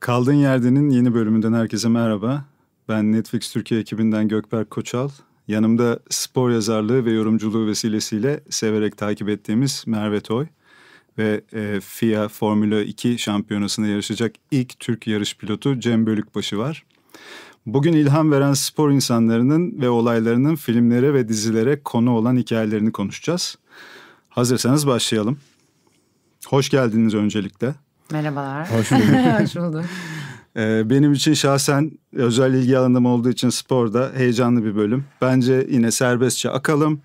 Kaldığın Yerde'nin yeni bölümünden herkese merhaba. Ben Netflix Türkiye ekibinden Gökberk Koçal. Yanımda spor yazarlığı ve yorumculuğu vesilesiyle severek takip ettiğimiz Merve Toy ve e, FIA Formula 2 şampiyonasında yarışacak ilk Türk yarış pilotu Cem Bölükbaşı var. Bugün ilham veren spor insanlarının ve olaylarının filmlere ve dizilere konu olan hikayelerini konuşacağız. Hazırsanız başlayalım. Hoş geldiniz öncelikle. Merhabalar. Hoş bulduk. Hoş bulduk. Ee, benim için şahsen özel ilgi alanım olduğu için sporda heyecanlı bir bölüm. Bence yine serbestçe akalım.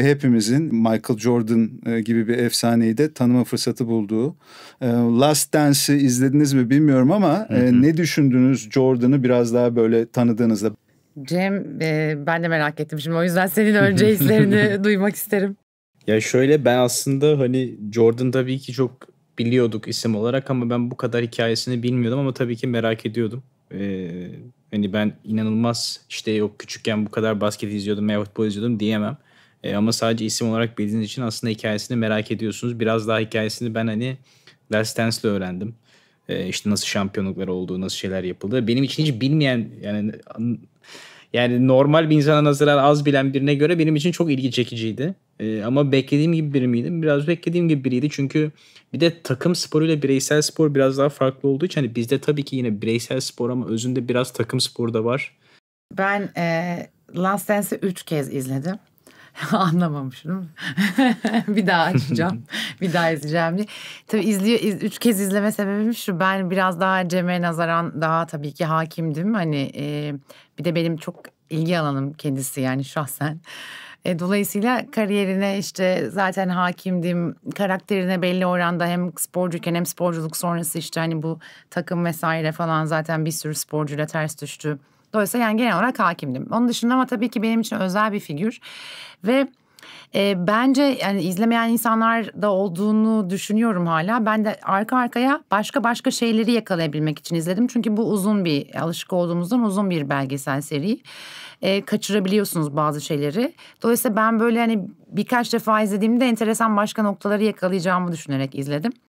Hepimizin Michael Jordan e, gibi bir efsaneyi de tanıma fırsatı bulduğu. E, Last Dance'i izlediniz mi bilmiyorum ama e, hı hı. ne düşündünüz Jordan'ı biraz daha böyle tanıdığınızda? Cem ben de merak ettim şimdi o yüzden senin önce izlerini duymak isterim. Ya şöyle ben aslında hani Jordan tabii ki çok biliyorduk isim olarak ama ben bu kadar hikayesini bilmiyordum ama tabii ki merak ediyordum. Ee, hani ben inanılmaz işte yok küçükken bu kadar basket izliyordum veya futbol izliyordum diyemem. Ee, ama sadece isim olarak bildiğiniz için aslında hikayesini merak ediyorsunuz. Biraz daha hikayesini ben hani Last Dance'le öğrendim. Ee, işte nasıl şampiyonluklar olduğu, nasıl şeyler yapıldı. Benim için hiç bilmeyen yani yani normal bir insana nazaran az bilen birine göre benim için çok ilgi çekiciydi. Ee, ama beklediğim gibi biri miydi? Biraz beklediğim gibi biriydi. Çünkü bir de takım sporuyla bireysel spor biraz daha farklı olduğu için hani bizde tabii ki yine bireysel spor ama özünde biraz takım sporu da var. Ben e, Last Dance'i 3 kez izledim. Anlamamışım. bir daha açacağım. bir daha izleyeceğim diye. Tabii izliyor, iz, üç kez izleme sebebim şu. Ben biraz daha Cem'e nazaran daha tabii ki hakimdim. Hani e, bir de benim çok ilgi alanım kendisi yani şahsen. E, dolayısıyla kariyerine işte zaten hakimdim. Karakterine belli oranda hem sporcuyken hem sporculuk sonrası işte hani bu takım vesaire falan zaten bir sürü sporcuyla ters düştü. Dolayısıyla yani genel olarak hakimdim. Onun dışında ama tabii ki benim için özel bir figür. Ve e, bence yani izlemeyen insanlar da olduğunu düşünüyorum hala. Ben de arka arkaya başka başka şeyleri yakalayabilmek için izledim. Çünkü bu uzun bir alışık olduğumuzdan uzun bir belgesel seri. E, kaçırabiliyorsunuz bazı şeyleri. Dolayısıyla ben böyle hani birkaç defa izlediğimde enteresan başka noktaları yakalayacağımı düşünerek izledim.